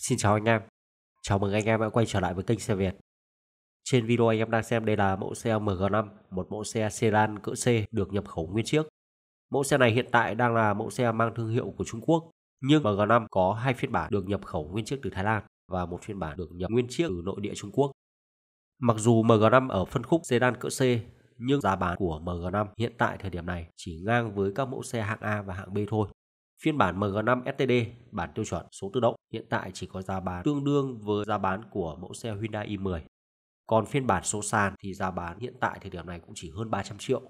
Xin chào anh em, chào mừng anh em đã quay trở lại với kênh xe Việt. Trên video anh em đang xem đây là mẫu xe MG5, một mẫu xe sedan cỡ C được nhập khẩu nguyên chiếc. Mẫu xe này hiện tại đang là mẫu xe mang thương hiệu của Trung Quốc, nhưng MG5 có hai phiên bản được nhập khẩu nguyên chiếc từ Thái Lan và một phiên bản được nhập nguyên chiếc từ nội địa Trung Quốc. Mặc dù MG5 ở phân khúc sedan cỡ C nhưng giá bán của MG5 hiện tại thời điểm này chỉ ngang với các mẫu xe hạng A và hạng B thôi. Phiên bản MG5 STD bản tiêu chuẩn số tự động hiện tại chỉ có giá bán tương đương với giá bán của mẫu xe Hyundai i10. Còn phiên bản số sàn thì giá bán hiện tại thời điểm này cũng chỉ hơn 300 triệu.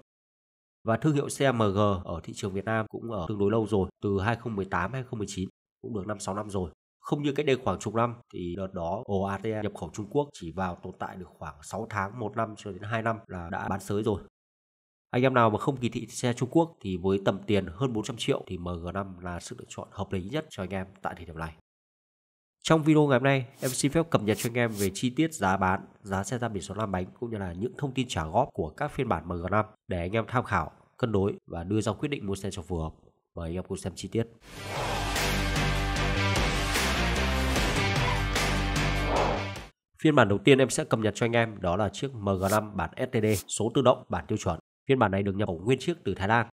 Và thương hiệu xe MG ở thị trường Việt Nam cũng ở tương đối lâu rồi, từ 2018 2019 cũng được 5 6 năm rồi. Không như cách đây khoảng chục năm thì đợt đó OATE nhập khẩu Trung Quốc chỉ vào tồn tại được khoảng 6 tháng, 1 năm cho đến 2 năm là đã bán sới rồi. Anh em nào mà không kỳ thị xe Trung Quốc thì với tầm tiền hơn 400 triệu thì MG5 là sự lựa chọn hợp lý nhất cho anh em tại thời điểm này. Trong video ngày hôm nay, em xin phép cập nhật cho anh em về chi tiết giá bán, giá xe ra biển số làm bánh cũng như là những thông tin trả góp của các phiên bản MG5 để anh em tham khảo, cân đối và đưa ra quyết định mua xe cho phù hợp. Mời anh em cùng xem chi tiết. Phiên bản đầu tiên em sẽ cập nhật cho anh em đó là chiếc MG5 bản STD số tự động bản tiêu chuẩn. Phiên bản này được nhập khẩu nguyên chiếc từ Thái Lan.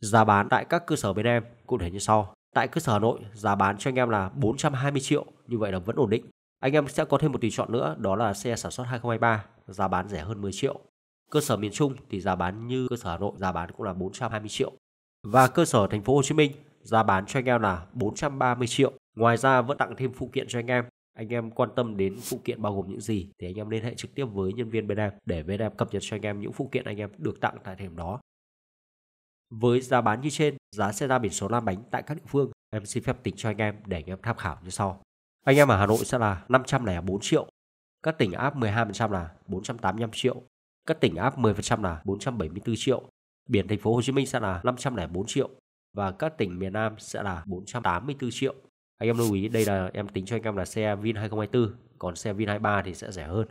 Giá bán tại các cơ sở bên em cụ thể như sau. Tại cơ sở Hà Nội, giá bán cho anh em là 420 triệu, như vậy là vẫn ổn định. Anh em sẽ có thêm một tùy chọn nữa, đó là xe sản xuất 2023, giá bán rẻ hơn 10 triệu. Cơ sở miền Trung thì giá bán như cơ sở Hà Nội, giá bán cũng là 420 triệu. Và cơ sở thành phố Hồ Chí Minh, giá bán cho anh em là 430 triệu. Ngoài ra vẫn tặng thêm phụ kiện cho anh em. Anh em quan tâm đến phụ kiện bao gồm những gì thì anh em liên hệ trực tiếp với nhân viên bên em để bên em cập nhật cho anh em những phụ kiện anh em được tặng tại thời điểm đó với giá bán như trên, giá xe ra biển số lam bánh tại các địa phương, em xin phép tính cho anh em để anh em tham khảo như sau. Anh em ở Hà Nội sẽ là 504 triệu, các tỉnh áp 12% là 485 triệu, các tỉnh áp 10% là 474 triệu, biển thành phố Hồ Chí Minh sẽ là 504 triệu và các tỉnh miền Nam sẽ là 484 triệu. Anh em lưu ý đây là em tính cho anh em là xe Vin 2024, còn xe Vin 23 thì sẽ rẻ hơn.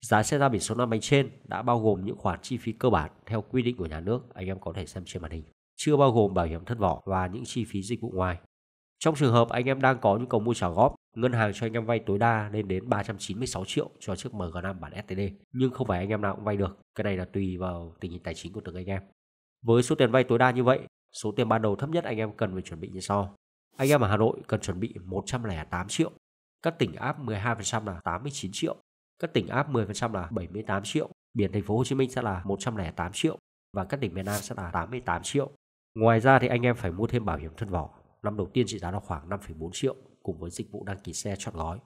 Giá xe ra biển số năm bánh trên đã bao gồm những khoản chi phí cơ bản theo quy định của nhà nước anh em có thể xem trên màn hình, chưa bao gồm bảo hiểm thân vỏ và những chi phí dịch vụ ngoài. Trong trường hợp anh em đang có nhu cầu mua trả góp, ngân hàng cho anh em vay tối đa lên đến 396 triệu cho chiếc MG5 bản STD, nhưng không phải anh em nào cũng vay được, cái này là tùy vào tình hình tài chính của từng anh em. Với số tiền vay tối đa như vậy, số tiền ban đầu thấp nhất anh em cần phải chuẩn bị như sau. Anh em ở Hà Nội cần chuẩn bị 108 triệu, các tỉnh áp 12% là 89 triệu, các tỉnh áp 10% là 78 triệu, biển thành phố Hồ Chí Minh sẽ là 108 triệu và các tỉnh miền Nam sẽ là 88 triệu. Ngoài ra thì anh em phải mua thêm bảo hiểm thân vỏ. Năm đầu tiên trị giá là khoảng 5,4 triệu cùng với dịch vụ đăng ký xe chọn gói.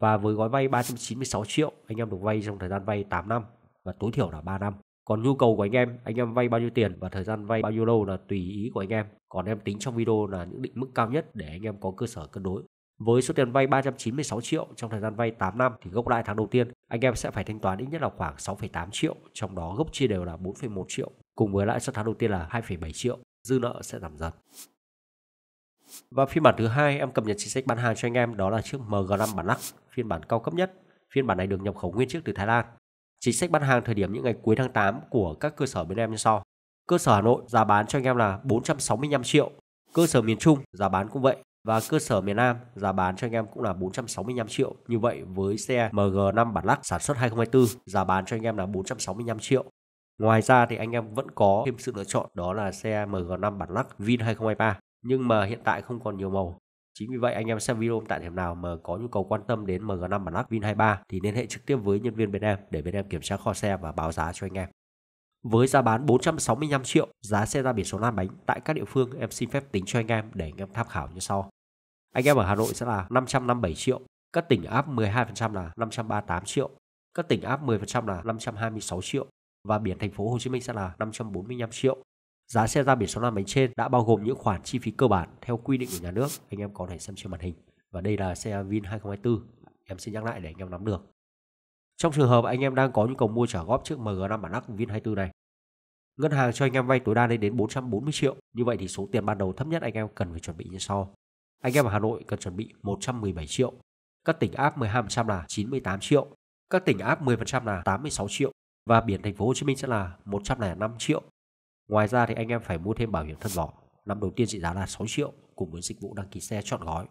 Và với gói vay 396 triệu, anh em được vay trong thời gian vay 8 năm và tối thiểu là 3 năm. Còn nhu cầu của anh em, anh em vay bao nhiêu tiền và thời gian vay bao nhiêu lâu là tùy ý của anh em. Còn em tính trong video là những định mức cao nhất để anh em có cơ sở cân đối. Với số tiền vay 396 triệu trong thời gian vay 8 năm thì gốc lãi tháng đầu tiên anh em sẽ phải thanh toán ít nhất là khoảng 6,8 triệu, trong đó gốc chia đều là 4,1 triệu, cùng với lãi suất tháng đầu tiên là 2,7 triệu, dư nợ sẽ giảm dần. Và phiên bản thứ hai em cập nhật chính sách bán hàng cho anh em đó là chiếc MG5 bản lắc, phiên bản cao cấp nhất. Phiên bản này được nhập khẩu nguyên chiếc từ Thái Lan. Chính sách bán hàng thời điểm những ngày cuối tháng 8 của các cơ sở bên em như sau. Cơ sở Hà Nội giá bán cho anh em là 465 triệu. Cơ sở miền Trung giá bán cũng vậy và cơ sở miền Nam giá bán cho anh em cũng là 465 triệu. Như vậy với xe MG5 bản lắc sản xuất 2024 giá bán cho anh em là 465 triệu. Ngoài ra thì anh em vẫn có thêm sự lựa chọn đó là xe MG5 bản lắc Vin 2023 nhưng mà hiện tại không còn nhiều màu. Chính vì vậy anh em xem video tại điểm nào mà có nhu cầu quan tâm đến MG5 bản lắc Vin 23 thì liên hệ trực tiếp với nhân viên bên em để bên em kiểm tra kho xe và báo giá cho anh em. Với giá bán 465 triệu, giá xe ra biển số 5 bánh tại các địa phương em xin phép tính cho anh em để anh em tham khảo như sau. Anh em ở Hà Nội sẽ là 557 triệu, các tỉnh áp 12% là 538 triệu, các tỉnh áp 10% là 526 triệu và biển thành phố Hồ Chí Minh sẽ là 545 triệu. Giá xe ra biển số năm bánh trên đã bao gồm những khoản chi phí cơ bản theo quy định của nhà nước. Anh em có thể xem trên màn hình. Và đây là xe Vin 2024. Em xin nhắc lại để anh em nắm được. Trong trường hợp anh em đang có nhu cầu mua trả góp chiếc MG5 bản đắc Vin 24 này, ngân hàng cho anh em vay tối đa lên đến 440 triệu. Như vậy thì số tiền ban đầu thấp nhất anh em cần phải chuẩn bị như sau. Anh em ở Hà Nội cần chuẩn bị 117 triệu. Các tỉnh áp 12% là 98 triệu. Các tỉnh áp 10% là 86 triệu và biển thành phố Hồ Chí Minh sẽ là 105 triệu. Ngoài ra thì anh em phải mua thêm bảo hiểm thân vỏ. Năm đầu tiên trị giá là 6 triệu cùng với dịch vụ đăng ký xe chọn gói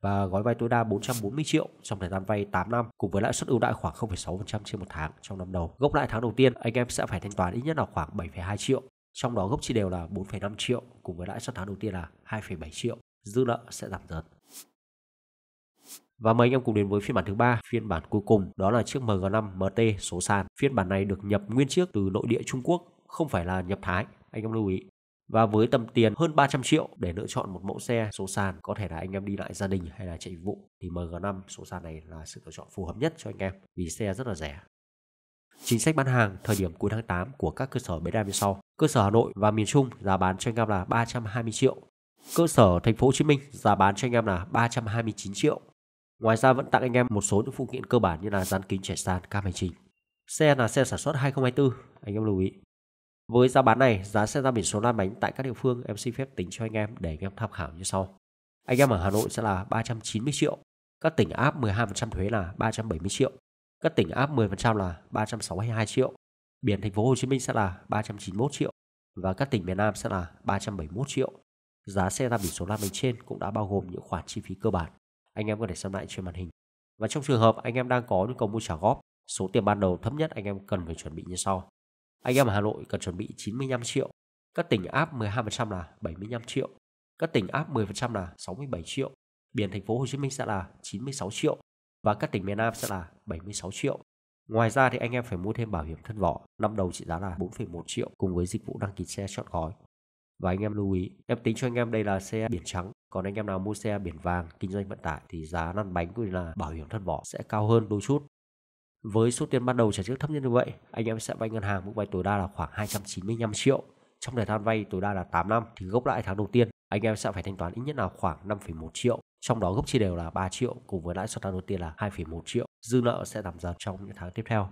và gói vay tối đa 440 triệu trong thời gian vay 8 năm cùng với lãi suất ưu đãi khoảng 0,6% trên một tháng trong năm đầu. Gốc lãi tháng đầu tiên anh em sẽ phải thanh toán ít nhất là khoảng 7,2 triệu, trong đó gốc chi đều là 4,5 triệu cùng với lãi suất tháng đầu tiên là 2,7 triệu dư nợ sẽ giảm dần. Và mời anh em cùng đến với phiên bản thứ ba, phiên bản cuối cùng đó là chiếc MG5 MT số sàn. Phiên bản này được nhập nguyên chiếc từ nội địa Trung Quốc, không phải là nhập Thái, anh em lưu ý. Và với tầm tiền hơn 300 triệu để lựa chọn một mẫu xe số sàn có thể là anh em đi lại gia đình hay là chạy vụ thì MG5 số sàn này là sự lựa chọn phù hợp nhất cho anh em vì xe rất là rẻ. Chính sách bán hàng thời điểm cuối tháng 8 của các cơ sở bến đa bên sau. Cơ sở Hà Nội và miền Trung giá bán cho anh em là 320 triệu Cơ sở thành phố Hồ Chí Minh giá bán cho anh em là 329 triệu. Ngoài ra vẫn tặng anh em một số những phụ kiện cơ bản như là dán kính trẻ sàn, cam hành trình. Xe là xe sản xuất 2024, anh em lưu ý. Với giá bán này, giá xe ra biển số lăn bánh tại các địa phương em xin phép tính cho anh em để anh em tham khảo như sau. Anh em ở Hà Nội sẽ là 390 triệu, các tỉnh áp 12% thuế là 370 triệu, các tỉnh áp 10% là 362 triệu, biển thành phố Hồ Chí Minh sẽ là 391 triệu và các tỉnh miền Nam sẽ là 371 triệu. Giá xe ra biển số Lam bánh trên cũng đã bao gồm những khoản chi phí cơ bản. Anh em có thể xem lại trên màn hình. Và trong trường hợp anh em đang có nhu cầu mua trả góp, số tiền ban đầu thấp nhất anh em cần phải chuẩn bị như sau. Anh em ở Hà Nội cần chuẩn bị 95 triệu, các tỉnh áp 12% là 75 triệu, các tỉnh áp 10% là 67 triệu, biển thành phố Hồ Chí Minh sẽ là 96 triệu và các tỉnh miền Nam sẽ là 76 triệu. Ngoài ra thì anh em phải mua thêm bảo hiểm thân vỏ, năm đầu trị giá là 4,1 triệu cùng với dịch vụ đăng ký xe chọn gói và anh em lưu ý em tính cho anh em đây là xe biển trắng còn anh em nào mua xe biển vàng kinh doanh vận tải thì giá lăn bánh cũng là bảo hiểm thân vỏ sẽ cao hơn đôi chút với số tiền ban đầu trả trước thấp nhất như vậy anh em sẽ vay ngân hàng mức vay tối đa là khoảng 295 triệu trong thời gian vay tối đa là 8 năm thì gốc lãi tháng đầu tiên anh em sẽ phải thanh toán ít nhất là khoảng 5,1 triệu trong đó gốc chia đều là 3 triệu cùng với lãi suất tháng đầu tiên là 2,1 triệu dư nợ sẽ giảm dần trong những tháng tiếp theo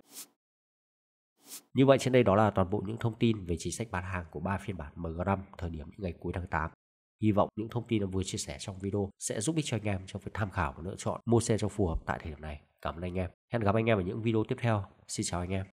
như vậy trên đây đó là toàn bộ những thông tin về chính sách bán hàng của ba phiên bản Mgram thời điểm ngày cuối tháng 8. Hy vọng những thông tin vừa chia sẻ trong video sẽ giúp ích cho anh em trong việc tham khảo và lựa chọn mua xe cho phù hợp tại thời điểm này. Cảm ơn anh em. Hẹn gặp anh em ở những video tiếp theo. Xin chào anh em.